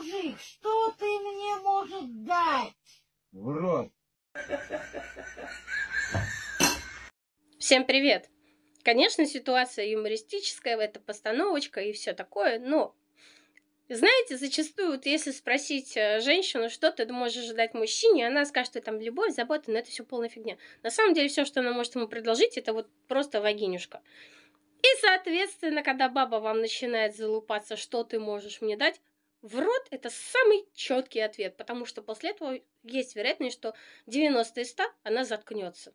мужик, что ты мне можешь дать? В рот. Всем привет! Конечно, ситуация юмористическая, это постановочка и все такое, но знаете, зачастую, вот если спросить э, женщину, что ты можешь ждать мужчине, она скажет, что там любовь, забота, но это все полная фигня. На самом деле, все, что она может ему предложить, это вот просто вагинюшка. И, соответственно, когда баба вам начинает залупаться, что ты можешь мне дать, в рот – это самый четкий ответ, потому что после этого есть вероятность, что 90 из 100 она заткнется.